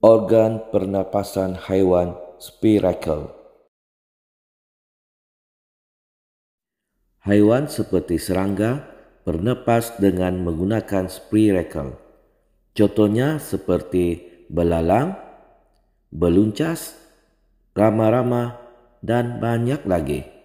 organ pernapasan haiwan spiracle. Haiwan seperti serangga bernapas dengan menggunakan spiracle. Contohnya seperti belalang, beluncas, rama-rama, dan banyak lagi.